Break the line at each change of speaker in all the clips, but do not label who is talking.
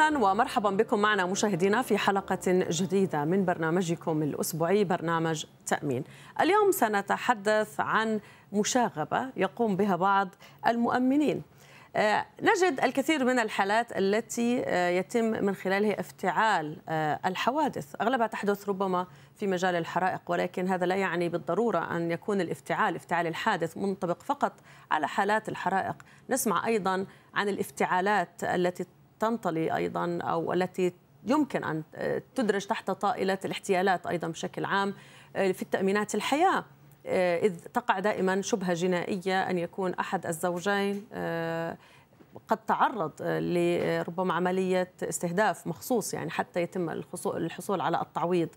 اهلا ومرحبا بكم معنا مشاهدينا في حلقه جديده من برنامجكم الاسبوعي برنامج تامين. اليوم سنتحدث عن مشاغبه يقوم بها بعض المؤمنين. آه، نجد الكثير من الحالات التي آه، يتم من خلالها افتعال آه، الحوادث أغلبها تحدث ربما في مجال الحرائق ولكن هذا لا يعني بالضرورة أن يكون الافتعال افتعال الحادث منطبق فقط على حالات الحرائق نسمع أيضا عن الافتعالات التي تنطلي ايضا او التي يمكن ان آه، تدرج تحت طائله الاحتيالات ايضا بشكل عام آه، في التامينات الحياه آه، اذ تقع دائما شبهه جنائيه ان يكون احد الزوجين قد تعرض لربما عمليه استهداف مخصوص يعني حتى يتم الحصول على التعويض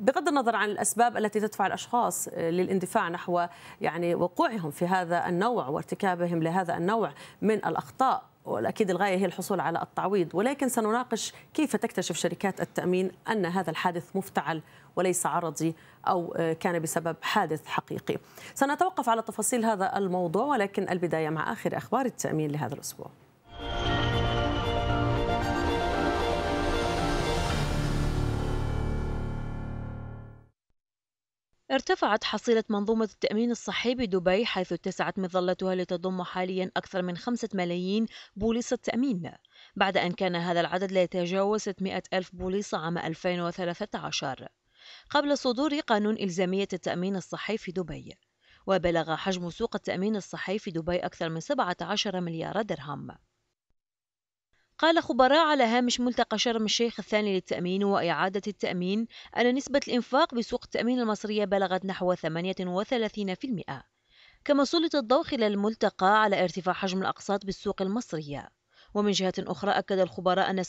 بغض النظر عن الاسباب التي تدفع الاشخاص للاندفاع نحو يعني وقوعهم في هذا النوع وارتكابهم لهذا النوع من الاخطاء والاكيد الغايه هي الحصول على التعويض ولكن سنناقش كيف تكتشف شركات التامين ان هذا الحادث مفتعل وليس عرضي او آه، كان بسبب حادث حقيقي. سنتوقف على تفاصيل هذا الموضوع ولكن البدايه مع اخر اخبار التامين لهذا الاسبوع.
ارتفعت حصيلة منظومة التأمين الصحي بدبي حيث اتسعت مظلتها لتضم حاليا أكثر من خمسة ملايين بوليصة تأمين بعد أن كان هذا العدد لا يتجاوز 600 ألف بوليصة عام 2013 قبل صدور قانون إلزامية التأمين الصحي في دبي وبلغ حجم سوق التأمين الصحي في دبي أكثر من 17 مليار درهم قال خبراء على هامش ملتقى شرم الشيخ الثاني للتأمين وإعادة التأمين أن نسبة الإنفاق بسوق التأمين المصرية بلغت نحو 38%، كما سلط الضوء خلال الملتقى على ارتفاع حجم الأقساط بالسوق المصرية. ومن جهة أخرى أكد الخبراء أن 70%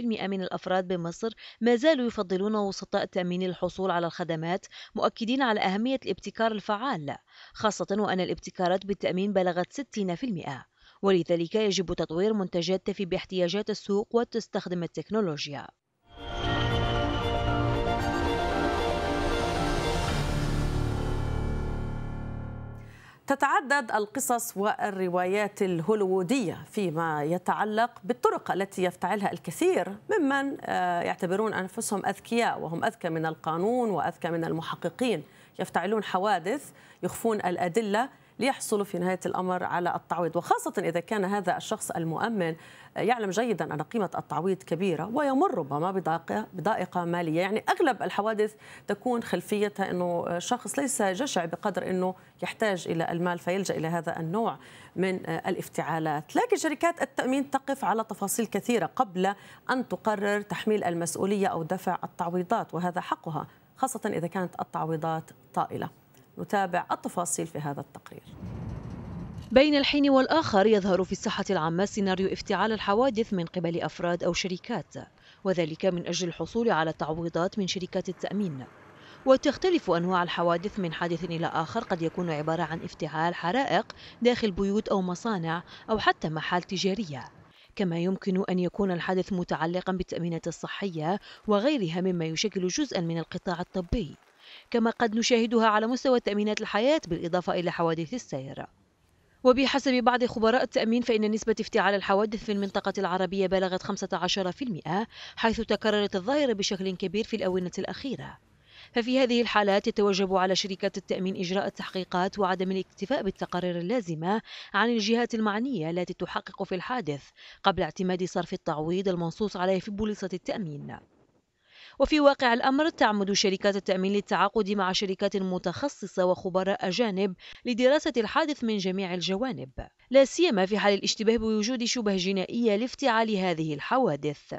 من الأفراد بمصر ما زالوا يفضلون وسطاء التأمين للحصول على الخدمات مؤكدين على أهمية الابتكار الفعال خاصة وأن الابتكارات بالتأمين بلغت 60% ولذلك يجب تطوير منتجات تفي باحتياجات السوق وتستخدم التكنولوجيا
تتعدد القصص والروايات الهوليوودية فيما يتعلق بالطرق التي يفتعلها الكثير ممن آه، يعتبرون أنفسهم أذكياء وهم أذكى من القانون وأذكى من المحققين يفتعلون حوادث يخفون الأدلة ليحصلوا في نهاية الأمر على التعويض وخاصة إذا كان هذا الشخص المؤمن يعلم جيدا أن قيمة التعويض كبيرة ويمر ربما بضائقة, مالية يعني أغلب الحوادث تكون خلفيتها أنه شخص ليس جشع بقدر أنه يحتاج إلى المال فيلجأ إلى هذا النوع من الافتعالات لكن شركات التأمين تقف على تفاصيل كثيرة قبل أن تقرر تحميل المسؤولية أو دفع التعويضات وهذا حقها خاصة إذا كانت التعويضات طائلة نتابع التفاصيل في هذا التقرير بين الحين والآخر يظهر في
الصحة العامة سيناريو افتعال الحوادث من قبل أفراد أو شركات وذلك من أجل الحصول على تعويضات من شركات التأمين وتختلف أنواع الحوادث من حادث إلى آخر قد يكون عبارة عن افتعال حرائق داخل بيوت أو مصانع أو حتى محال تجارية كما يمكن أن يكون الحادث متعلقا بالتأمينات الصحية وغيرها مما يشكل جزءا من القطاع الطبي كما قد نشاهدها على مستوى تأمينات الحياة بالإضافة إلى حوادث السير وبحسب بعض خبراء التأمين فإن نسبة افتعال الحوادث في المنطقة العربية بلغت 15% حيث تكررت الظاهرة بشكل كبير في الآونة الأخيرة ففي هذه الحالات يتوجب على شركات التأمين إجراء التحقيقات وعدم الاكتفاء بالتقارير اللازمة عن الجهات المعنية التي تحقق في الحادث قبل اعتماد صرف التعويض المنصوص عليه في بوليصة التأمين وفي واقع الأمر تعمد شركات التأمين للتعاقد مع شركات متخصصة وخبراء أجانب لدراسة الحادث من جميع الجوانب لا سيما في حال الاشتباه بوجود شبه جنائية لافتعال هذه الحوادث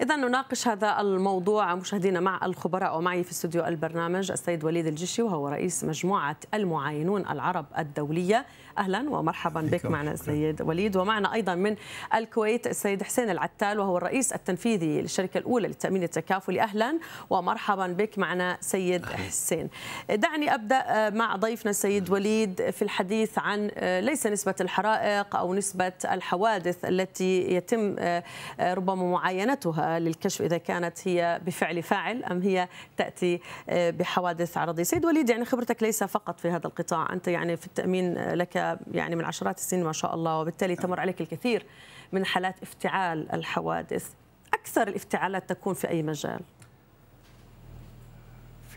إذا نناقش هذا الموضوع مشاهدينا مع الخبراء ومعي في استوديو البرنامج السيد وليد الجشي وهو رئيس مجموعة المعاينون العرب الدولية أهلا ومرحبا بك معنا السيد وليد ومعنا أيضا من الكويت السيد حسين العتال وهو الرئيس التنفيذي للشركة الأولى للتأمين التكافلي أهلا ومرحبا بك معنا سيد حسين دعني أبدأ آه، مع ضيفنا السيد وليد في الحديث عن آه، ليس نسبة الحرائق أو نسبة الحوادث التي يتم آه، ربما معاينتها للكشف إذا كانت هي بفعل فاعل أم هي تأتي بحوادث عرضية سيد وليد يعني خبرتك ليس فقط في هذا القطاع أنت يعني في التأمين لك يعني من عشرات السنين ما شاء الله وبالتالي تمر عليك الكثير من حالات افتعال الحوادث اكثر الافتعالات تكون في اي مجال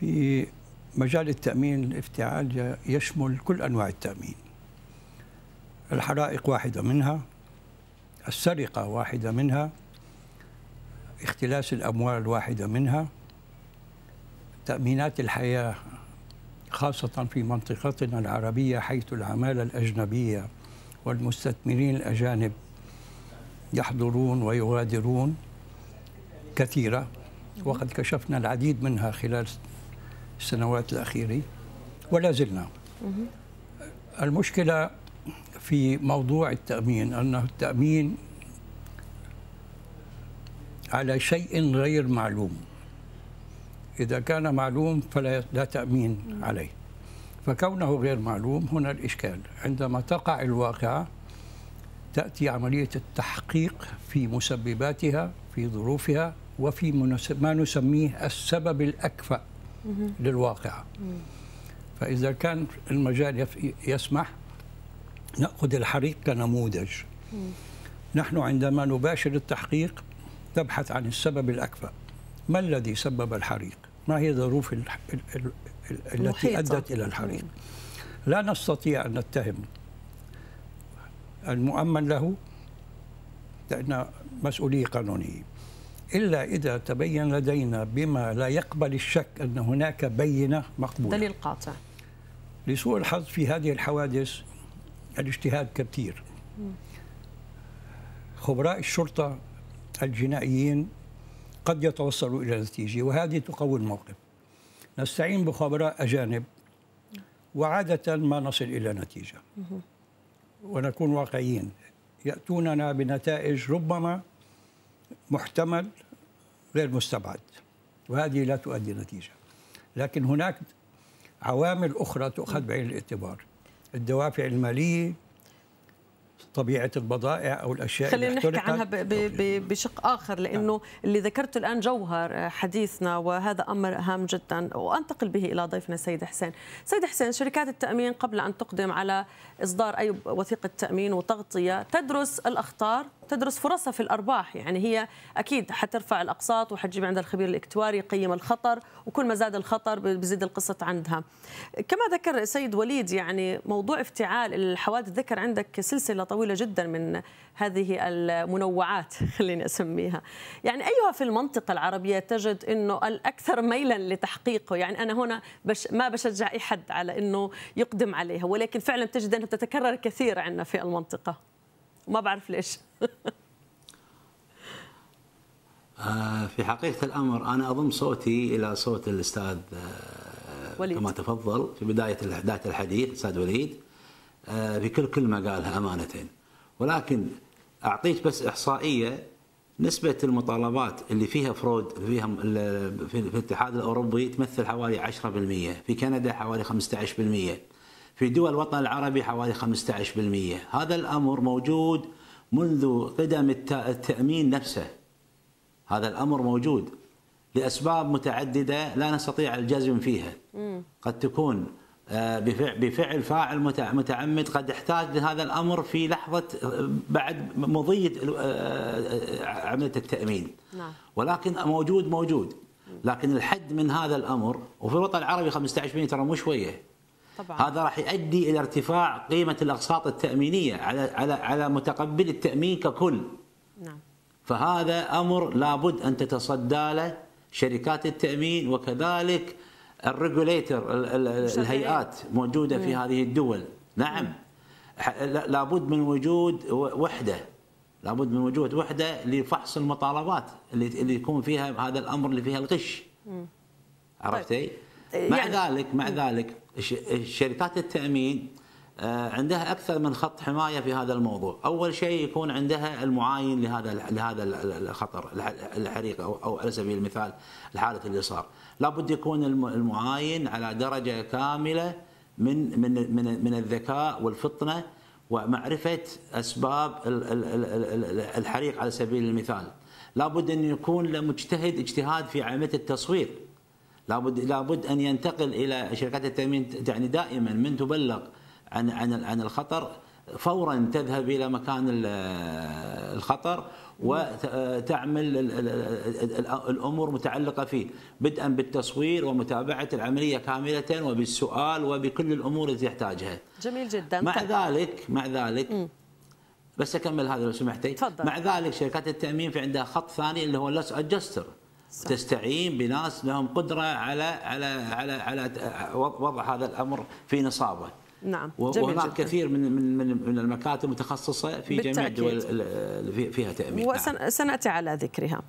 في مجال التامين الافتعال يشمل كل انواع التامين الحرائق واحده منها السرقه واحده منها اختلاس الاموال واحده منها تامينات الحياه خاصة في منطقتنا العربية حيث العمالة الأجنبية والمستثمرين الأجانب يحضرون ويغادرون كثيرة وقد كشفنا العديد منها خلال السنوات الأخيرة ولا زلنا المشكلة في موضوع التأمين أنه التأمين على شيء غير معلوم إذا كان معلوم فلا لا تأمين عليه فكونه غير معلوم هنا الإشكال عندما تقع الواقعة تأتي عملية التحقيق في مسبباتها في ظروفها وفي ما نسميه السبب الأكفأ للواقعة فإذا كان المجال يسمح نأخذ الحريق كنموذج نحن عندما نباشر التحقيق نبحث عن السبب الأكفأ ما الذي سبب الحريق ما هي ظروف التي أدت إلى الحريق لا نستطيع أن نتهم المؤمن له لأن مسؤولية قانونية إلا إذا تبين لدينا بما لا يقبل الشك أن هناك بينة مقبولة دليل قاطع لسوء الحظ في هذه الحوادث الاجتهاد كثير خبراء الشرطة الجنائيين قد يتوصلوا إلى نتيجة وهذه تقوي الموقف نستعين بخبراء أجانب وعادة ما نصل إلى نتيجة ونكون واقعيين يأتوننا بنتائج ربما محتمل غير مستبعد وهذه لا تؤدي نتيجة لكن هناك عوامل أخرى تؤخذ بعين الاعتبار الدوافع المالية طبيعه البضائع او الاشياء خلينا نحكي عنها
بشق اخر لانه نعم. اللي ذكرته الان جوهر حديثنا وهذا امر هام جدا وانتقل به الى ضيفنا سيد حسين. سيد حسين شركات التامين قبل ان تقدم على اصدار اي وثيقه تامين وتغطيه تدرس الاخطار تدرس فرصها في الارباح يعني هي اكيد حترفع الاقساط وحتجيب عندها الخبير الاكتواري يقيم الخطر وكل ما زاد الخطر بزيد القسط عندها كما ذكر سيد وليد يعني موضوع افتعال الحوادث ذكر عندك سلسله طويله جدا من هذه المنوعات خليني اسميها يعني ايها في المنطقه العربيه تجد انه الاكثر ميلا لتحقيقه يعني انا هنا بش ما بشجع اي حد على انه يقدم عليها ولكن فعلا تجد انها تتكرر كثير عندنا في المنطقه وما بعرف ليش
آه، في حقيقة الأمر أنا أضم صوتي إلى صوت الأستاذ آه، وليد. كما تفضل في بداية الاحداث الحديث أستاذ وليد آه، في كل كلمة قالها أمانة ولكن أعطيك بس إحصائية نسبة المطالبات اللي فيها فرود فيها في الاتحاد الأوروبي تمثل حوالي 10% في كندا حوالي 15% في دول الوطن العربي حوالي 15% هذا الأمر موجود منذ قدم التأمين نفسه هذا الأمر موجود لأسباب متعددة لا نستطيع الجزم فيها قد تكون آه، بفعل فاعل متعمد قد احتاج لهذا الامر في لحظه آه، بعد مضي آه، عمليه التامين نعم. ولكن موجود موجود لكن الحد من هذا الامر وفي الوطن العربي 15 ترى مو شويه طبعا. هذا راح يؤدي الى ارتفاع قيمه الاقساط التامينيه على على على متقبل التامين ككل نعم فهذا امر لابد ان تتصدى له شركات التامين وكذلك الريجوليتر الهيئات موجوده في هذه الدول نعم لابد من وجود وحده لابد من وجود وحده لفحص المطالبات اللي اللي يكون فيها هذا الامر اللي فيها الغش عرفتي؟ طيب. مع يعني ذلك مع ذلك شركات التامين آه، عندها اكثر من خط حمايه في هذا الموضوع، اول شيء يكون عندها المعاين لهذا لهذا الخطر الحريق او على سبيل المثال حاله اللي صار، لابد يكون المعاين على درجه كامله من من من, من الذكاء والفطنه ومعرفه اسباب الحريق على سبيل المثال، لابد ان يكون له مجتهد اجتهاد في عمليه التصوير لابد لابد ان ينتقل الى شركات التامين يعني دائما من تبلغ عن عن عن الخطر فورا تذهب الى مكان الخطر وتعمل الامور متعلقه فيه بدءا بالتصوير ومتابعه العمليه كامله وبالسؤال وبكل الامور التي يحتاجها. جميل جدا. مع طيب. ذلك مع ذلك م. بس اكمل هذا لو سمحتي. تفضل. مع ذلك شركات التامين في عندها خط ثاني اللي هو لس ادجستر. صح. تستعين بناس لهم قدره على على على على وضع هذا الامر في نصابه نعم وهناك كثير من من من المكاتب متخصصه في بالتأكيد. جميع الدول فيها تامين
وسناتي نعم. على ذكرها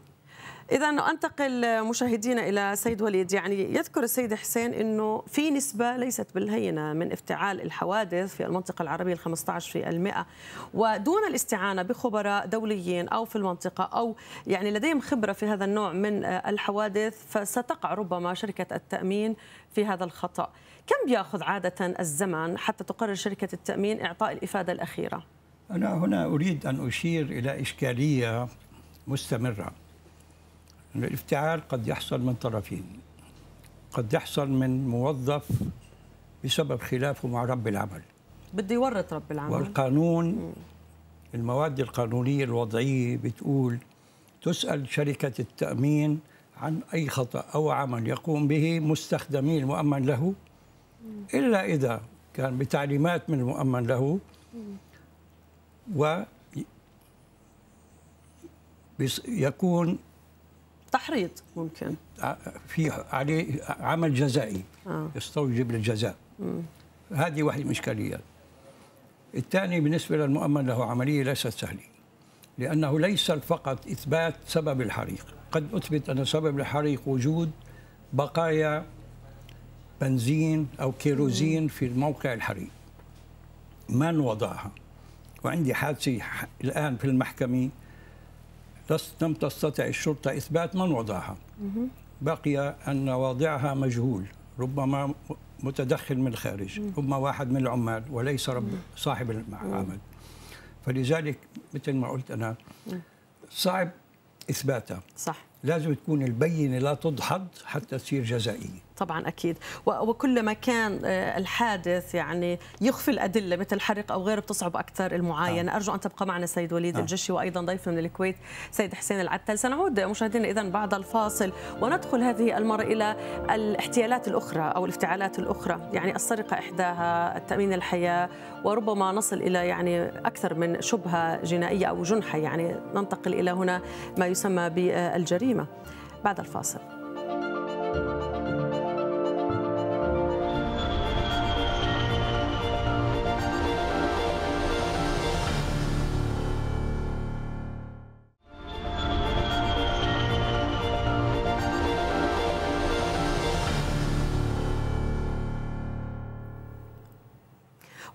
إذا أنتقل مشاهدينا إلى سيد وليد يعني يذكر السيد حسين أنه في نسبة ليست بالهينة من افتعال الحوادث في المنطقة العربية ال 15 في المئة ودون الاستعانة بخبراء دوليين أو في المنطقة أو يعني لديهم خبرة في هذا النوع من آه، الحوادث فستقع ربما شركة التأمين في هذا الخطأ كم بيأخذ عادة الزمن حتى تقرر شركة التأمين إعطاء الإفادة الأخيرة؟
أنا هنا أريد أن أشير إلى إشكالية مستمرة الافتعال قد يحصل من طرفين قد يحصل من موظف بسبب خلافه مع رب العمل
بده يورط رب العمل
والقانون المواد القانونية الوضعية بتقول تسأل شركة التأمين عن أي خطأ أو عمل يقوم به مستخدمين المؤمن له إلا إذا كان بتعليمات من المؤمن له و يكون
تحريض ممكن
آه، في عليه عمل جزائي آه. يستوجب الجزاء هذه واحدة من الإشكاليات الثاني بالنسبة للمؤمن له عملية ليست سهلة لأنه ليس فقط إثبات سبب الحريق قد أثبت أن سبب الحريق وجود بقايا بنزين أو كيروزين في موقع الحريق من وضعها وعندي حادثة الآن في المحكمة لم تستطع الشرطة إثبات من وضعها بقي أن واضعها مجهول ربما متدخل من الخارج ربما واحد من العمال وليس رب صاحب العمل فلذلك مثل ما قلت أنا صعب إثباتها صح لازم تكون البينة لا تضحض حتى تصير جزائية
طبعا أكيد وكلما كان آه، الحادث يعني يخفي الأدلة مثل الحرق أو غيره بتصعب أكثر المعاينة آه. أرجو أن تبقى معنا سيد وليد آه. نعم. الجشي وأيضا ضيفنا من الكويت سيد حسين العتل سنعود مشاهدينا إذا بعد الفاصل وندخل هذه المرة إلى الاحتيالات الأخرى أو الافتعالات الأخرى يعني السرقة إحداها التأمين الحياة وربما نصل إلى يعني أكثر من شبهة جنائية أو جنحة يعني ننتقل إلى هنا ما يسمى بالجريمة كريمة بعد الفاصل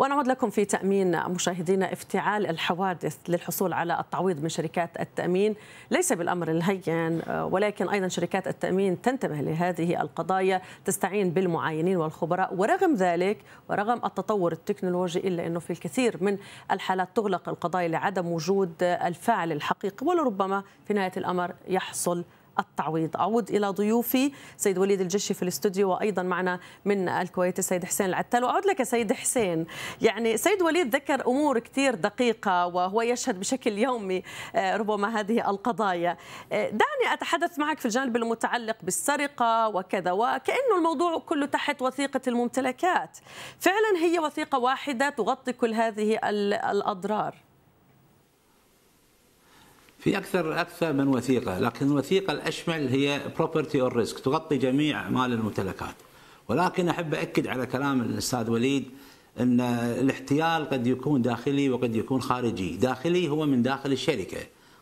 ونعود لكم في تأمين مشاهدينا افتعال الحوادث للحصول على التعويض من شركات التأمين ليس بالأمر الهين ولكن أيضا شركات التأمين تنتبه لهذه القضايا تستعين بالمعاينين والخبراء ورغم ذلك ورغم التطور التكنولوجي إلا أنه في الكثير من الحالات تغلق القضايا لعدم وجود الفاعل الحقيقي ولربما في نهاية الأمر يحصل التعويض أعود إلى ضيوفي سيد وليد الجشي في الاستوديو وأيضا معنا من الكويت السيد حسين العتال وأعود لك سيد حسين يعني سيد وليد ذكر أمور كثير دقيقة وهو يشهد بشكل يومي آه، ربما هذه القضايا آه، دعني أتحدث معك في الجانب المتعلق بالسرقة وكذا وكأنه الموضوع كله تحت وثيقة الممتلكات فعلا هي وثيقة واحدة تغطي كل هذه الأضرار
في اكثر اكثر من وثيقه لكن الوثيقه الاشمل هي بروبرتي اور ريسك تغطي جميع مال الممتلكات ولكن احب اكد على كلام الاستاذ وليد ان الاحتيال قد يكون داخلي وقد يكون خارجي داخلي هو من داخل الشركه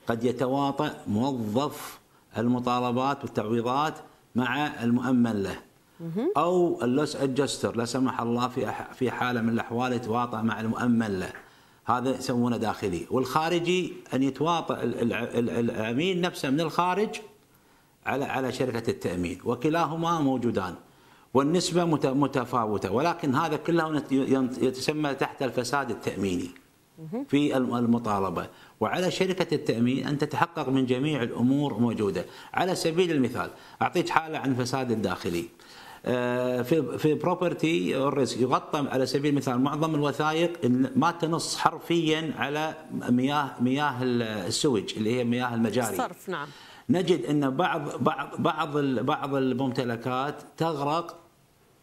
قد يتواطأ موظف المطالبات والتعويضات مع المؤمن له او اللوس ادجستر لا سمح الله في في حاله من الاحوال يتواطأ مع المؤمن له هذا يسمونه داخلي والخارجي أن يتواطأ العميل نفسه من الخارج على على شركة التأمين وكلاهما موجودان والنسبة متفاوتة ولكن هذا كله يتسمى تحت الفساد التأميني في المطالبة وعلى شركة التأمين أن تتحقق من جميع الأمور موجودة على سبيل المثال أعطيك حالة عن فساد الداخلي آه، في في بروبرتي يغطى على سبيل المثال معظم الوثائق ما تنص حرفيا على مياه مياه السويج اللي هي مياه المجاري الصرف نعم نجد ان بعض بعض بعض بعض الممتلكات تغرق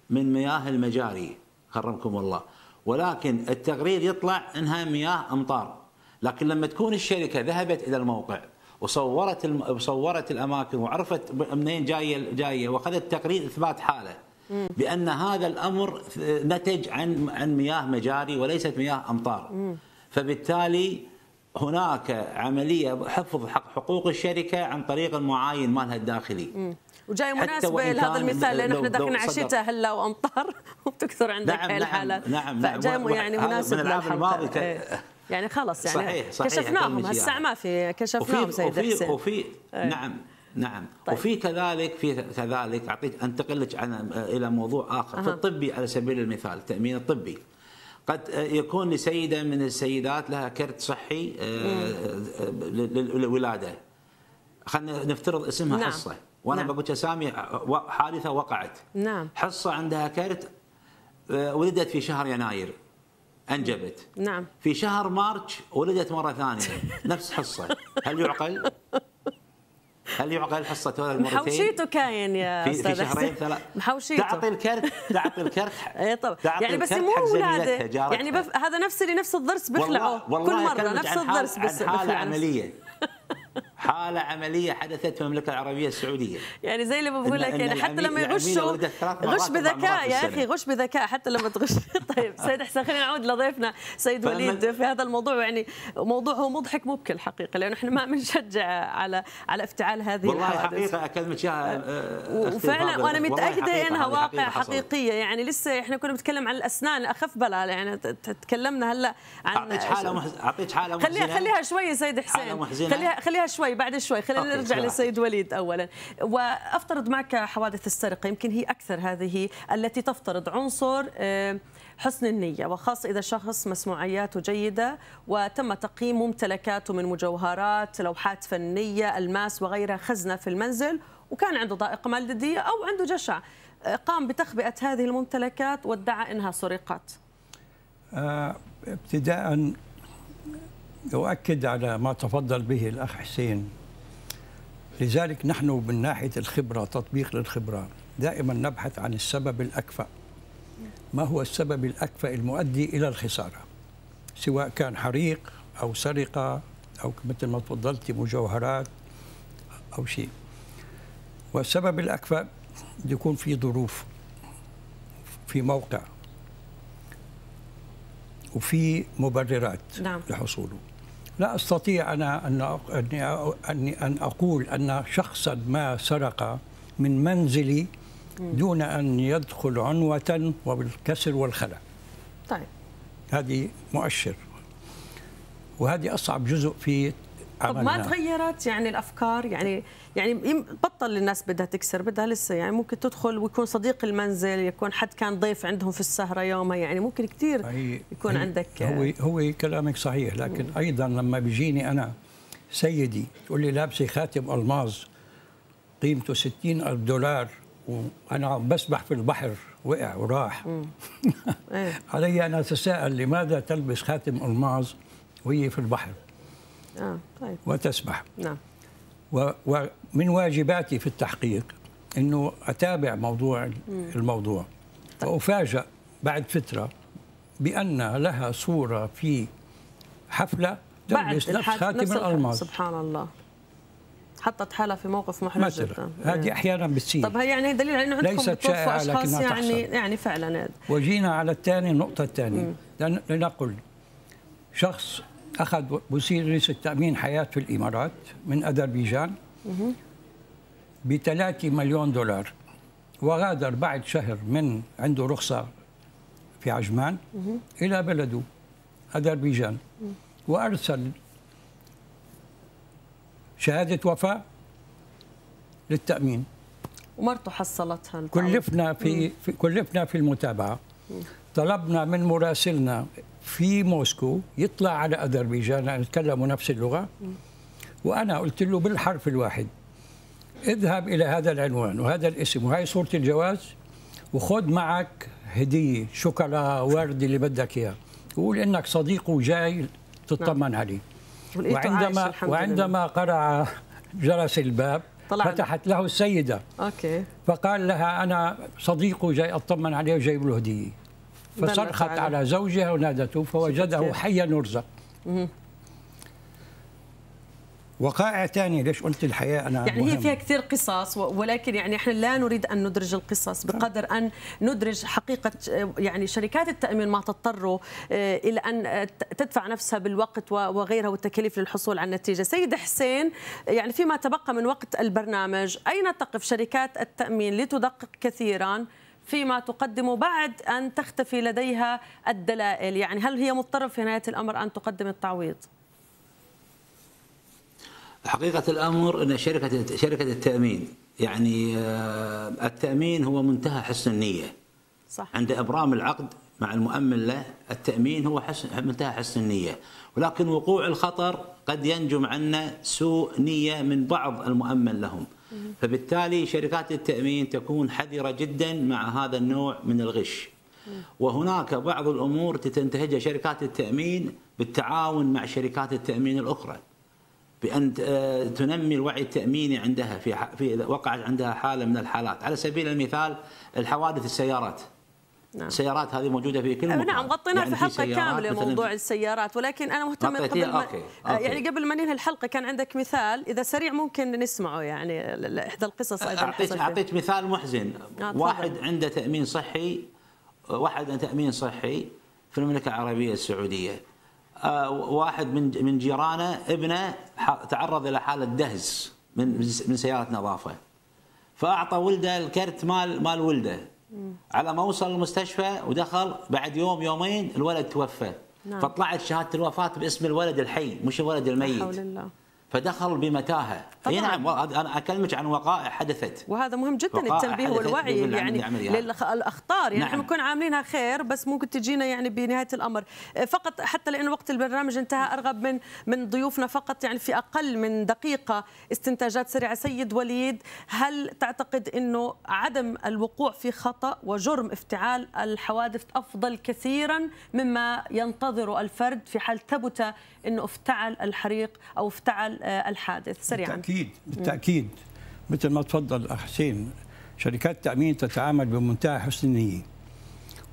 من مياه المجاري كرمكم الله ولكن التقرير يطلع انها مياه امطار لكن لما تكون الشركه ذهبت الى الموقع وصورت الم... وصورت الاماكن وعرفت منين جايه جايه واخذت تقرير اثبات حاله بان هذا الامر نتج عن عن مياه مجاري وليست مياه امطار فبالتالي هناك عمليه حفظ حق حقوق الشركه عن طريق المعاين مالها الداخلي وجاي
مناسبه لهذا المثال لان احنا داخلين على الشتاء هلا وامطار وبتكثر عندك نعم هاي نعم، الحالات نعم نعم, نعم جاي يعني مناسب من العام الماضي إيه. يعني خلص يعني صحيح صحيح كشفناهم هسه ما في كشفناهم سيد وفي حسين وفي
إيه. نعم نعم طيب. وفي كذلك في كذلك اعطيك انتقل لك عن الى موضوع اخر أه. في الطبي على سبيل المثال التامين الطبي قد يكون لسيده من السيدات لها كرت صحي إيه. آه، آه، للولاده خلينا نفترض اسمها نعم. حصه وانا نعم. بقول اسامي آه، حادثه وقعت نعم حصه عندها كرت ولدت في شهر يناير انجبت نعم في شهر مارش ولدت مره ثانيه نفس حصه هل يعقل؟ هل يعقل حصه ولد المرتين؟ محوشيته
كاين يا في, في شهرين ثلاث محوشيته تعطي الكرت
تعطي الكرت اي طبعا يعني بس مو
ولاده يعني بف... هذا نفس اللي نفس الضرس بيخلعوه كل مره نفس الضرس بس عن حاله عمليه
حاله عمليه حدثت في المملكه العربيه السعوديه
يعني زي اللي بقول لك يعني حتى لما يغشوا غش بذكاء يا اخي غش بذكاء حتى لما تغش طيب سيد حسين خلينا نعود لضيفنا سيد وليد في هذا الموضوع يعني موضوع هو مضحك مبكي الحقيقه لانه احنا ما بنشجع على على افتعال هذه والله الحوادث. حقيقه
اكلمك اياها آه، وفعلا وانا متاكده انها واقع حقيقيه
يعني لسه احنا كنا بنتكلم عن الاسنان اخف بلا يعني تكلمنا هلا عن اعطيك حاله اعطيك حاله محزنه خليها خليها شوي سيد حسين خليها خليها شوي شوي بعد شوي خلينا نرجع للسيد وليد اولا وافترض معك حوادث السرقه يمكن هي اكثر هذه التي تفترض عنصر آه، حسن النية وخاصة إذا شخص مسموعياته جيدة وتم تقييم ممتلكاته من مجوهرات لوحات فنية ألماس وغيرها خزنة في المنزل وكان عنده ضائقة مادية أو عنده جشع آه، قام بتخبئة هذه الممتلكات وادعى أنها سرقت
آه، ابتداء يؤكد على ما تفضل به الأخ حسين لذلك نحن من ناحية الخبرة تطبيق للخبرة دائما نبحث عن السبب الأكفأ ما هو السبب الأكفأ المؤدي إلى الخسارة سواء كان حريق أو سرقة أو مثل ما تفضلت مجوهرات أو شيء والسبب الأكفأ يكون في ظروف في موقع وفي مبررات نعم. لحصوله لا استطيع انا ان اني ان اقول ان شخصا ما سرق من منزلي دون ان يدخل عنوه وبالكسر والخلع. طيب هذه مؤشر وهذه اصعب جزء في طب ما
تغيرت يعني الافكار يعني يعني بطل الناس بدها تكسر بدها لسه يعني ممكن تدخل ويكون صديق المنزل يكون حد كان ضيف عندهم في السهره يومها يعني ممكن كثير
يكون عندك هو هو كلامك صحيح لكن ايضا لما بيجيني انا سيدي تقول لي لابسه خاتم الماظ قيمته 60 الف دولار وانا عم بسبح في البحر وقع وراح إيه. علي ان اتساءل لماذا تلبس خاتم الماظ وهي في البحر آه طيب. وتسمح نعم ومن واجباتي في التحقيق انه اتابع موضوع مم. الموضوع طيب. وافاجئ بعد فتره بان لها صوره في حفله تلبس نفس خاتم نفس الالماس
سبحان الله حطت حالها في موقف محرج مثلا هذه
احيانا بتصير طب
يعني دليل على انه عندكم ليست شائعه لكنها يعني تحصل. يعني فعلا
وجينا على الثاني النقطه الثانيه لنقل شخص اخذ بصير رئيس التامين حياه في الامارات من اذربيجان ب 3 مليون دولار وغادر بعد شهر من عنده رخصه في عجمان الى بلده اذربيجان وارسل شهاده وفاه للتامين
ومرته حصلتها كلفنا في,
في كلفنا في المتابعه طلبنا من مراسلنا في موسكو يطلع على أذربيجان يتكلموا نفس اللغة وأنا قلت له بالحرف الواحد اذهب إلى هذا العنوان وهذا الاسم وهي صورة الجواز وخذ معك هدية شوكولا ورد اللي بدك إياه وقول إنك صديق وجاي تطمن نعم. عليه وعندما وعندما قرع جرس الباب طلعنا. فتحت له السيدة أوكي. فقال لها أنا صديقه جاي أطمن عليه وجايب له هدية فصرخت على زوجها ونادته فوجده حيا نرزق وقائع ثانيه ليش قلت الحياة أنا يعني هي فيها
كثير قصص ولكن يعني احنا لا نريد أن ندرج القصص نعم. بقدر أن ندرج حقيقة يعني شركات التأمين ما تضطر آه، إلى أن آه، تدفع نفسها بالوقت وغيرها والتكاليف للحصول على النتيجة سيد حسين يعني فيما تبقى من وقت البرنامج أين تقف شركات التأمين لتدقق كثيرا فيما تقدم بعد أن تختفي لديها الدلائل يعني هل هي مضطرة في نهاية الأمر أن تقدم التعويض؟
حقيقة الأمر أن شركة شركة التأمين يعني آه، التأمين هو منتهى حسن النية صح. عند إبرام العقد مع المؤمن له التأمين هو حسن منتهى حسن النية ولكن وقوع الخطر قد ينجم عنا سوء نية من بعض المؤمن لهم فبالتالي شركات التامين تكون حذره جدا مع هذا النوع من الغش وهناك بعض الامور تنتهجها شركات التامين بالتعاون مع شركات التامين الاخرى بان آه، تنمي الوعي التاميني عندها في في وقعت عندها حاله من الحالات على سبيل المثال الحوادث السيارات نعم. السيارات هذه موجوده في كل أه، مكان نعم غطيناها يعني في حلقه كامله موضوع
السيارات ولكن انا مهتمه قبل ما أوكي. أه، يعني أوكي. يعني قبل ما ننهي الحلقه كان عندك مثال اذا سريع ممكن نسمعه يعني احدى القصص ايضا اعطيك اعطيك
مثال محزن آه واحد عنده تامين صحي واحد عنده تامين صحي في المملكه العربيه السعوديه آه، واحد من من جيرانه ابنه تعرض الى حاله دهس من من سياره نظافه فاعطى ولده الكرت مال مال ولده على ما وصل المستشفى ودخل بعد يوم يومين الولد توفى نعم. فطلعت شهاده الوفاه باسم الولد الحي مش الولد الميت حول الله. فدخل بمتاهه اي نعم انا اكلمك عن وقائع حدثت وهذا مهم جدا التنبيه والوعي يعني
للاخطار يعني نعم. نكون عاملينها خير بس ممكن تجينا يعني بنهايه الامر إيه، فقط حتى لان وقت البرنامج انتهى ارغب من من ضيوفنا فقط يعني في اقل من دقيقه استنتاجات سريعه سيد وليد هل تعتقد انه عدم الوقوع في خطا وجرم افتعال الحوادث افضل كثيرا مما ينتظر الفرد في حال ثبت انه افتعل الحريق او افتعل الحادث سريعا بالتأكيد بالتأكيد
مثل ما تفضل الاخ حسين شركات التأمين تتعامل بمنتهى حسن النية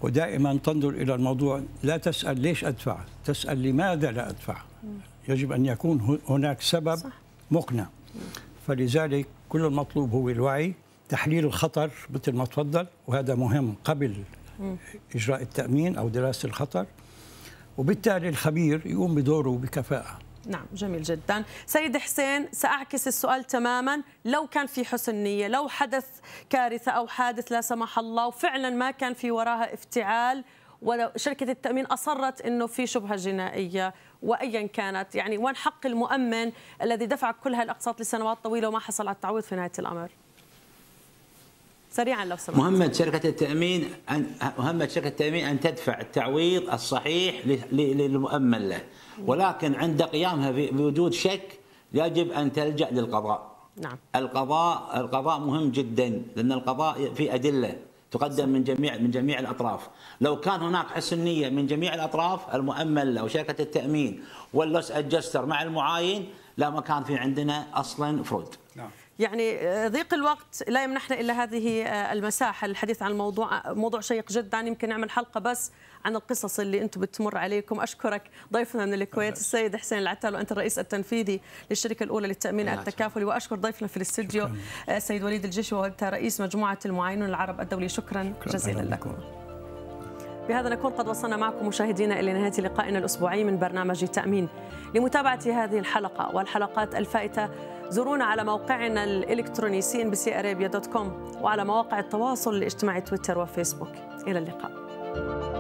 ودائما تنظر إلى الموضوع لا تسأل ليش أدفع تسأل لماذا لا أدفع يجب أن يكون هناك سبب صح. مقنع فلذلك كل المطلوب هو الوعي تحليل الخطر مثل ما تفضل وهذا مهم قبل إجراء التأمين أو دراسة الخطر وبالتالي الخبير يقوم بدوره بكفاءة
نعم جميل جدا سيد حسين سأعكس السؤال تماما لو كان في حسن نية لو حدث كارثة أو حادث لا سمح الله وفعلا ما كان في وراها افتعال وشركة التأمين أصرت أنه في شبهة جنائية وأيا كانت يعني وين حق المؤمن الذي دفع كل هالأقساط لسنوات طويلة وما حصل على التعويض في نهاية الأمر سريعا لو سمحت مهمة
شركة التأمين أن مهمة شركة التأمين أن تدفع التعويض الصحيح للمؤمن له ولكن عند قيامها بوجود شك يجب أن تلجأ للقضاء نعم القضاء القضاء مهم جدا لأن القضاء في أدلة تقدم من جميع من جميع الاطراف، لو كان هناك حسن نيه من جميع الاطراف المؤمن له وشركه التامين واللوس ادجستر مع المعاين لا ما كان في عندنا اصلا فرود.
يعني آه، ضيق الوقت لا يمنحنا الا هذه آه، المساحه للحديث عن الموضوع موضوع شيق جدا يمكن نعمل حلقه بس عن القصص اللي انتم بتمر عليكم اشكرك ضيفنا من الكويت السيد حسين العتال وانت الرئيس التنفيذي للشركه الاولى للتامين التكافلي واشكر ضيفنا في الاستديو آه، السيد وليد الجيش وانت رئيس مجموعه المعاينون العرب الدولي شكرا, شكرا جزيلا لكم. بهذا نكون قد وصلنا معكم مشاهدينا إلى نهاية لقائنا الأسبوعي من برنامج تأمين لمتابعة هذه الحلقة والحلقات الفائتة زورونا على موقعنا الإلكتروني cnbcarabia.com وعلى مواقع التواصل الاجتماعي تويتر وفيسبوك إلى اللقاء